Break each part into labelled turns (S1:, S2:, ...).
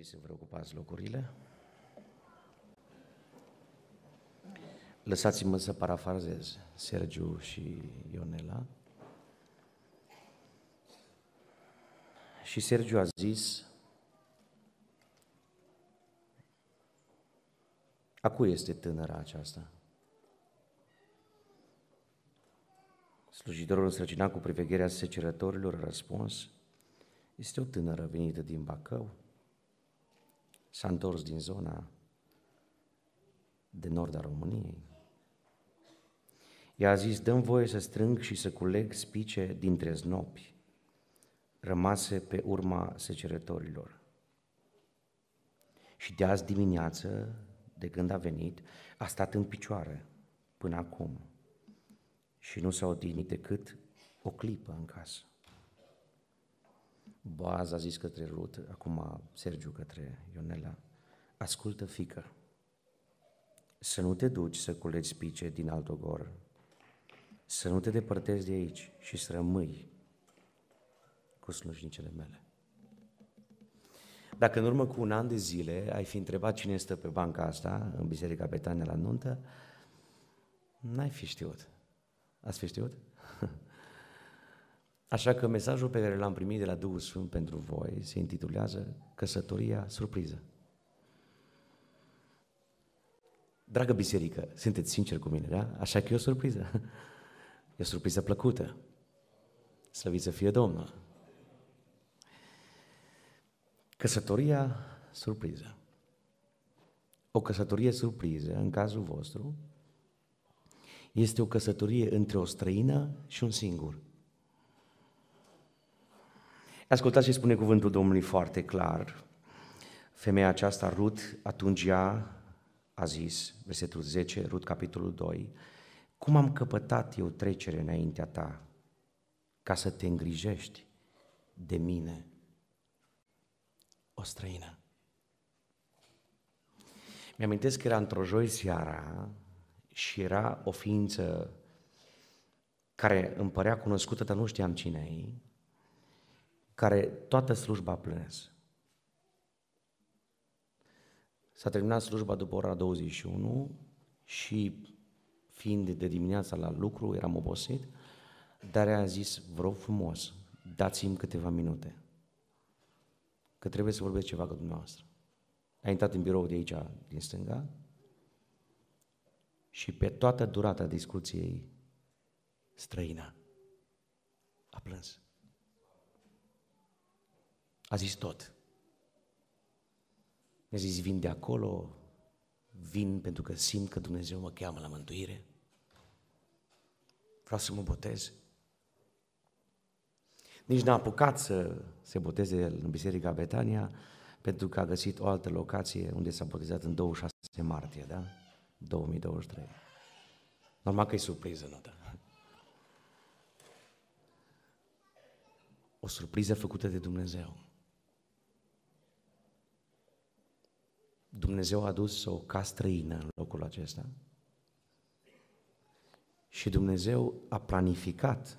S1: trebui să vă ocupați locurile. Lăsați-mă să parafrazez Sergiu și Ionela. Și Sergiu a zis, a cui este tânăra aceasta? Slujitorul însărcinat cu privegherea secerătorilor a răspuns, este o tânără venită din Bacău, s-a întors din zona de nord a României. Ea a zis, dăm voie să strâng și să culeg spice dintre znopi, rămase pe urma secerătorilor. Și de azi dimineață, de când a venit, a stat în picioare până acum și nu s-a odihnit decât o clipă în casă. Boaz a zis către Rut, acum Sergiu către Ionela, ascultă fică, să nu te duci să culegi spice din alt ogor, să nu te depărtezi de aici și să rămâi cu slujnicele mele. Dacă în urmă cu un an de zile ai fi întrebat cine stă pe banca asta, în Biserica Betania la nuntă, n-ai fi știut. Ați fi știut? Așa că mesajul pe care l-am primit de la Duhul Sfânt pentru voi se intitulează Căsătoria Surpriză. Dragă biserică, sunteți sinceri cu mine, da? Așa că e o surpriză. E o surpriză plăcută. Slăviți să fie Domnul. Căsătoria surpriză. O căsătorie surpriză, în cazul vostru, este o căsătorie între o străină și un singur. Ascultați ce spune cuvântul Domnului foarte clar. Femeia aceasta, Rut, atunci ea a zis, versetul 10, Rut capitolul 2, cum am căpătat eu trecere înaintea ta ca să te îngrijești de mine, o străină. Mi-amintesc că era într-o joi seara și era o ființă care îmi părea cunoscută, dar nu știam cine e, care toată slujba a plâns. S-a terminat slujba după ora 21 și fiind de dimineața la lucru, eram obosit, dar am zis, vă rog frumos, dați-mi câteva minute, că trebuie să vorbesc ceva cu dumneavoastră. A intrat în birou de aici, din stânga, și pe toată durata discuției străină a plâns. A zis tot. Mi-a zis, vin de acolo, vin pentru că simt că Dumnezeu mă cheamă la mântuire. Vreau să mă botez. Nici n-a apucat să se boteze în Biserica Betania, pentru că a găsit o altă locație unde s-a botezat în 26 martie, da? 2023. Normal că e surpriză nota. Da? O surpriză făcută de Dumnezeu. Dumnezeu a dus o castrăină în locul acesta și Dumnezeu a planificat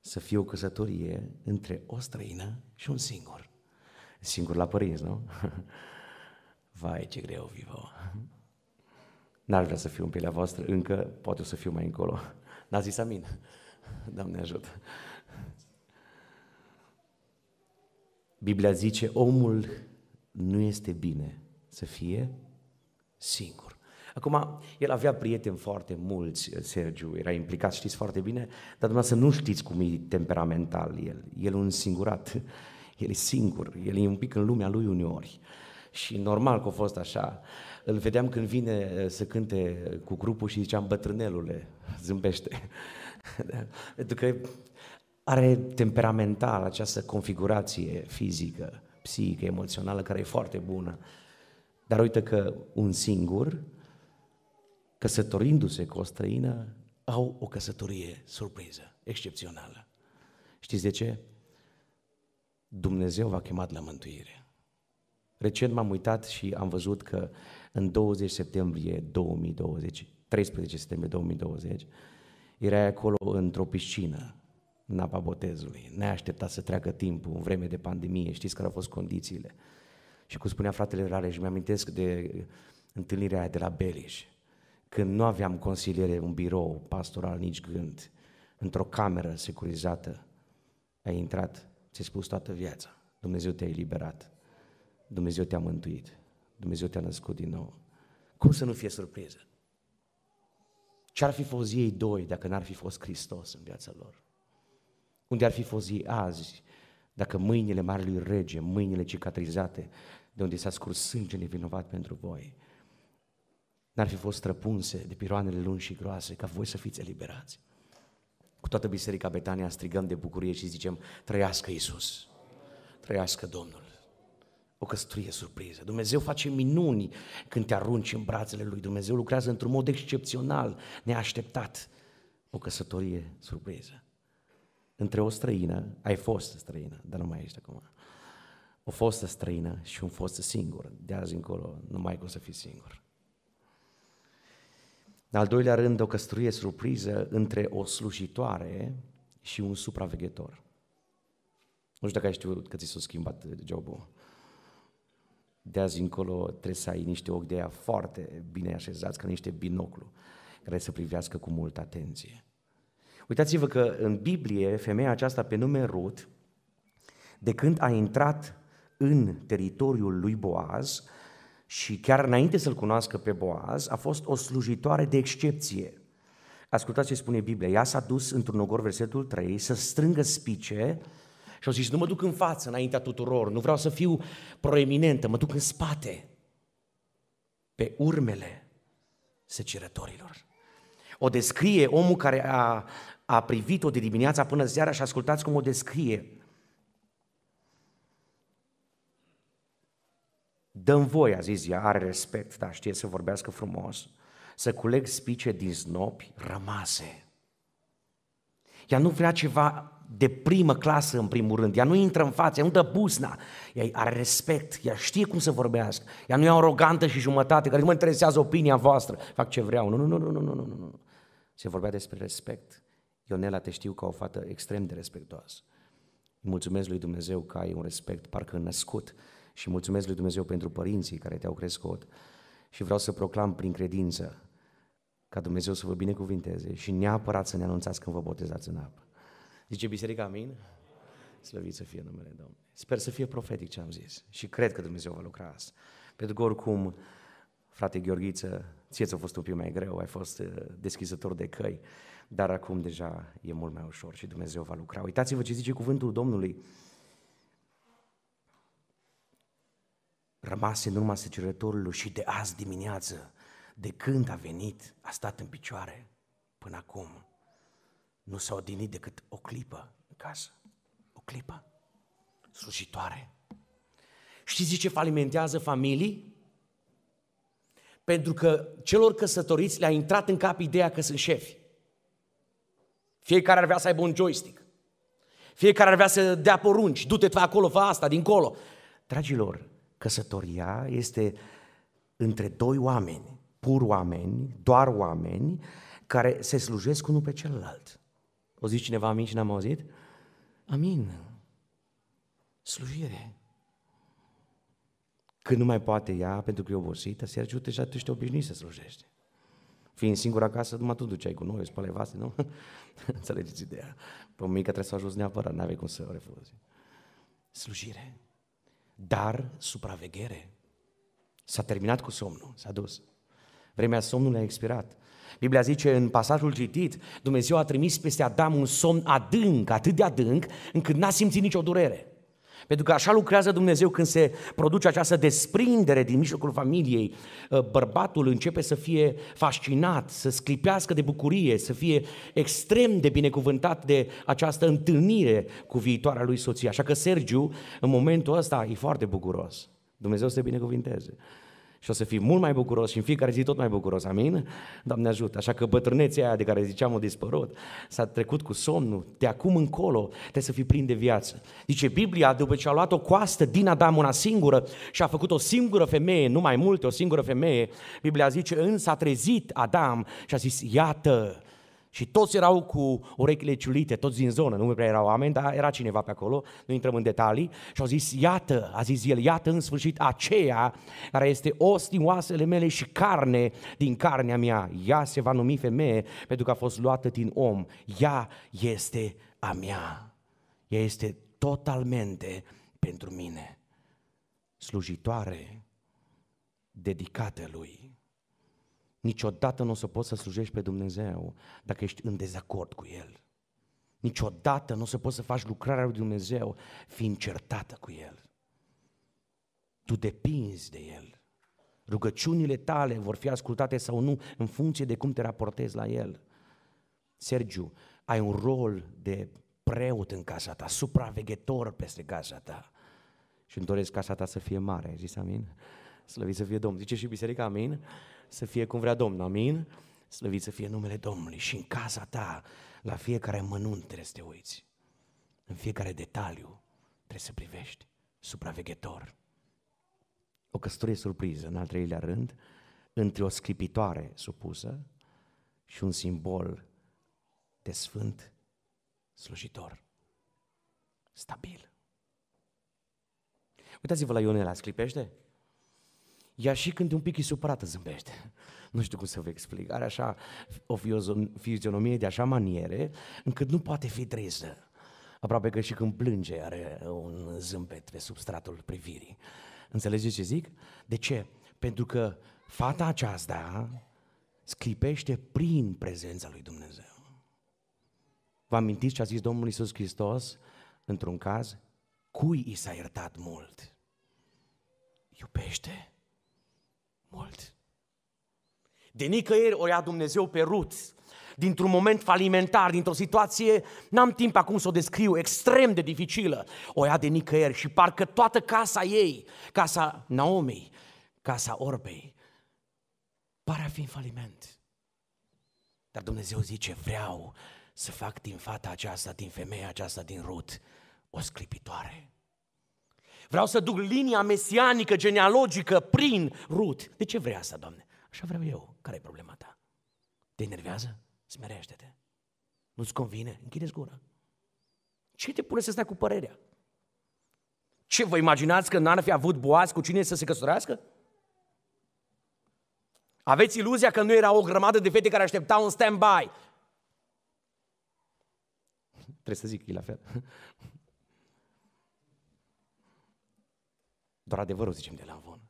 S1: să fie o căsătorie între o străină și un singur. Singur la părinți, nu? Vai, ce greu vivo! N-ar vrea să fiu în pielea voastră încă, poate o să fiu mai încolo. N-a zis amin. Doamne ajută! Biblia zice, omul nu este bine să fie singur. Acum, el avea prieteni foarte mulți, Sergiu, era implicat, știți foarte bine, dar dumneavoastră nu știți cum e temperamental el. El e un singurat, el e singur, el e un pic în lumea lui uneori. Și normal că a fost așa. Îl vedeam când vine uh, să cânte cu grupul și ziceam, bătrânelule, zâmbește. Da. Pentru că are temperamental această configurație fizică psihică, emoțională, care e foarte bună. Dar uite că un singur, căsătorindu-se cu o străină, au o căsătorie surpriză, excepțională. Știți de ce? Dumnezeu v-a chemat la mântuire. Recent m-am uitat și am văzut că în 20 septembrie 2020, 13 septembrie 2020, era acolo într-o piscină în apa botezului. Ne-a așteptat să treacă timpul, în vreme de pandemie, știți care au fost condițiile. Și cum spunea fratele și mi-amintesc de întâlnirea aia de la Beliș, când nu aveam consiliere, un birou pastoral, nici gând, într-o cameră securizată, ai intrat, ți-ai spus toată viața, Dumnezeu te-a eliberat, Dumnezeu te-a mântuit, Dumnezeu te-a născut din nou. Cum să nu fie surpriză? Ce-ar fi fost ei doi dacă n-ar fi fost Hristos în viața lor? Unde ar fi fost ei azi dacă mâinile Marelui Rege, mâinile cicatrizate, de unde s-a scurs sânge nevinovat pentru voi, n-ar fi fost străpunse de piroanele lungi și groase, ca voi să fiți eliberați. Cu toată Biserica Betania strigăm de bucurie și zicem, trăiască Iisus, trăiască Domnul. O căstruie surpriză. Dumnezeu face minuni când te arunci în brațele Lui. Dumnezeu lucrează într-un mod excepțional, neașteptat. O căsătorie surpriză între o străină, ai fost străină, dar nu mai ești acum, o fost străină și un fost singur. De azi încolo nu mai cum să fii singur. În al doilea rând, o căsătorie surpriză între o slujitoare și un supraveghetor. Nu știu dacă ai știut că ți s-a schimbat jobul. De azi încolo trebuie să ai niște ochi de aia foarte bine așezați, ca niște binoclu, care să privească cu multă atenție. Uitați-vă că în Biblie, femeia aceasta pe nume Rut, de când a intrat în teritoriul lui Boaz și chiar înainte să-l cunoască pe Boaz, a fost o slujitoare de excepție. Ascultați ce spune Biblia. Ea s-a dus într-un ogor, versetul 3, să strângă spice și a zis, nu mă duc în față înaintea tuturor, nu vreau să fiu proeminentă, mă duc în spate, pe urmele secerătorilor.” O descrie omul care a a privit-o de dimineața până seara și ascultați cum o descrie. Dăm voi, a zis ea, are respect, dar știe să vorbească frumos, să culeg spice din snopi rămase. Ea nu vrea ceva de primă clasă, în primul rând. Ea nu intră în față, ea nu dă buzna. Ea are respect, ea știe cum să vorbească. Ea nu e arogantă și jumătate, care nu mă interesează opinia voastră. Fac ce vreau. Nu, nu, nu, nu, nu, nu, nu. Se vorbea despre respect. Ionela, te știu ca o fată extrem de respectoasă. mulțumesc lui Dumnezeu că ai un respect parcă născut și mulțumesc lui Dumnezeu pentru părinții care te-au crescut și vreau să proclam prin credință ca Dumnezeu să vă binecuvinteze și neapărat să ne anunțați când vă botezați în apă. Zice biserica, amin? Slăvit să fie numele Domnului. Sper să fie profetic ce am zis și cred că Dumnezeu va lucra asta. Pentru că oricum, frate Gheorghiță, ție ți-a fost un pic mai greu, ai fost uh, deschizător de căi, dar acum deja e mult mai ușor și Dumnezeu va lucra. Uitați-vă ce zice cuvântul Domnului. Rămase în urma secerătorului și de azi dimineață, de când a venit, a stat în picioare până acum. Nu s-a odinit decât o clipă în casă. O clipă slujitoare. Știți ce falimentează familii? Pentru că celor căsătoriți le-a intrat în cap ideea că sunt șefi. Fiecare ar vrea să aibă un joystick. Fiecare ar vrea să dea porunci. Du-te, fă acolo, fă asta, dincolo. Dragilor, căsătoria este între doi oameni, pur oameni, doar oameni, care se slujesc unul pe celălalt. O zici cineva amin și n-am auzit? Amin. Slujire. Când nu mai poate ea, pentru că e obosită, Sergiu, deja tu ești obișnuit să slujești. Fiind singur acasă, numai tu duceai cu noi, spălai vase, nu? Înțelegeți ideea. Pe mică trebuie să ajungi neapărat, n-avei cum să o refuzi. Slujire. Dar supraveghere. S-a terminat cu somnul, s-a dus. Vremea somnului a expirat. Biblia zice în pasajul citit, Dumnezeu a trimis peste Adam un somn adânc, atât de adânc, încât n-a simțit nicio durere. Pentru că așa lucrează Dumnezeu când se produce această desprindere din mijlocul familiei. Ă, bărbatul începe să fie fascinat, să sclipească de bucurie, să fie extrem de binecuvântat de această întâlnire cu viitoarea lui soție. Așa că Sergiu, în momentul ăsta, e foarte bucuros. Dumnezeu să te binecuvinteze și o să fii mult mai bucuros și în fiecare zi tot mai bucuros, amin? Doamne ajută! Așa că bătrânețea aia de care ziceam o dispărut, s-a trecut cu somnul, de acum încolo trebuie să fii plin de viață. Zice Biblia, după ce a luat o coastă din Adam una singură și a făcut o singură femeie, nu mai multe, o singură femeie, Biblia zice, însă a trezit Adam și a zis, iată, și toți erau cu urechile ciulite, toți din zonă, nu prea erau oameni, dar era cineva pe acolo, nu intrăm în detalii. Și au zis, iată, a zis el, iată în sfârșit aceea care este os din oasele mele și carne din carnea mea. Ea se va numi femeie pentru că a fost luată din om. Ea este a mea. Ea este totalmente pentru mine. Slujitoare dedicată lui. Niciodată nu o să poți să slujești pe Dumnezeu dacă ești în dezacord cu El. Niciodată nu o să poți să faci lucrarea lui Dumnezeu fiind certată cu El. Tu depinzi de El. Rugăciunile tale vor fi ascultate sau nu în funcție de cum te raportezi la El. Sergiu, ai un rol de preot în casa ta, supraveghetor peste casa ta. Și îmi doresc casa ta să fie mare, ai zis amin? Slăvit să fie Domnul. Zice și biserica amin? să fie cum vrea Domnul, amin? Slăvit să fie numele Domnului și în casa ta, la fiecare mănunt trebuie să te uiți. În fiecare detaliu trebuie să privești supraveghetor. O căsătorie surpriză, în al treilea rând, între o scripitoare supusă și un simbol de sfânt slujitor, stabil. Uitați-vă la Ionela, sclipește? Ea și când e un pic e supărată zâmbește. Nu știu cum să vă explic. Are așa o fizionomie de așa maniere încât nu poate fi treză. Aproape că și când plânge are un zâmbet pe substratul privirii. Înțelegeți ce zic? De ce? Pentru că fata aceasta scripește prin prezența lui Dumnezeu. Vă amintiți ce a zis Domnul Isus Hristos? Într-un caz, cui i s-a iertat mult? Iubește de nicăieri o ia Dumnezeu pe Rut, dintr-un moment falimentar, dintr-o situație, n-am timp acum să o descriu, extrem de dificilă, o ia de nicăieri și parcă toată casa ei, casa Naomi, casa Orbei, pare a fi în faliment. Dar Dumnezeu zice, vreau să fac din fata aceasta, din femeia aceasta, din Rut, o sclipitoare. Vreau să duc linia mesianică, genealogică, prin Rut. De ce vrea asta, Doamne? Așa vreau eu. Care e problema ta? Te enervează? Smerește-te. Nu-ți convine? închide gura. Ce te pune să stai cu părerea? Ce, vă imaginați că n-ar fi avut boaz cu cine să se căsătorească? Aveți iluzia că nu era o grămadă de fete care așteptau un stand-by. Trebuie să zic, e la fel. Doar adevărul zicem de la Avon.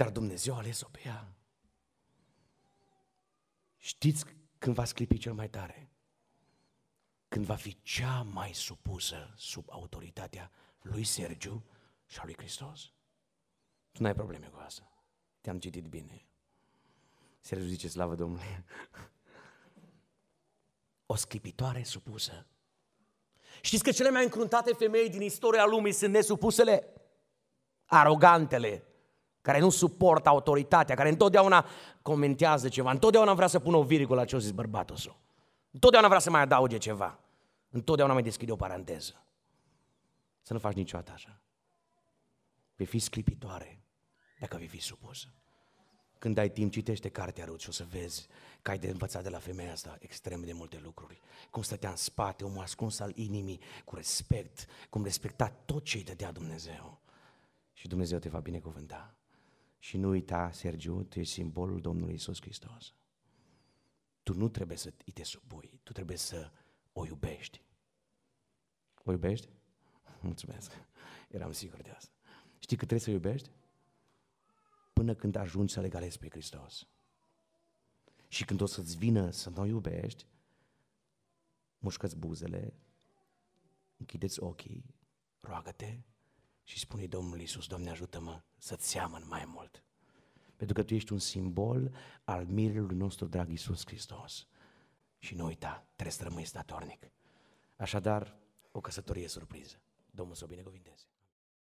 S1: Dar Dumnezeu a ales-o pe ea. Știți când va sclipi cel mai tare? Când va fi cea mai supusă sub autoritatea lui Sergiu și a lui Hristos. Tu n-ai probleme cu asta. Te-am citit bine. Sergiu zice, slavă Domnului. O sclipitoare supusă. Știți că cele mai încruntate femei din istoria lumii sunt nesupusele? Arogantele, care nu suportă autoritatea, care întotdeauna comentează ceva, întotdeauna vrea să pună o virgulă la ce a zis bărbatul său. Întotdeauna vrea să mai adauge ceva. Întotdeauna mai deschide o paranteză. Să nu faci niciodată așa. Vei păi fi sclipitoare dacă vei fi supusă. Când ai timp, citește cartea Ruth și o să vezi că ai de învățat de la femeia asta extrem de multe lucruri. Cum stătea în spate, omul ascuns al inimii, cu respect, cum respecta tot ce îi dădea Dumnezeu. Și Dumnezeu te va binecuvânta. Și nu uita, Sergiu, tu ești simbolul Domnului Isus Hristos. Tu nu trebuie să îi te supui, tu trebuie să o iubești. O iubești? Mulțumesc, eram sigur de asta. Știi că trebuie să iubești? Până când ajungi să legalezi pe Hristos. Și când o să-ți vină să nu iubești, mușcă buzele, închideți ochii, roagă-te și spune Domnul Iisus, Doamne ajută-mă să-ți seamăn mai mult. Pentru că Tu ești un simbol al mirelui nostru drag Iisus Hristos. Și nu uita, trebuie să rămâi statornic. Așadar, o căsătorie surpriză. Domnul să o binecuvinteze.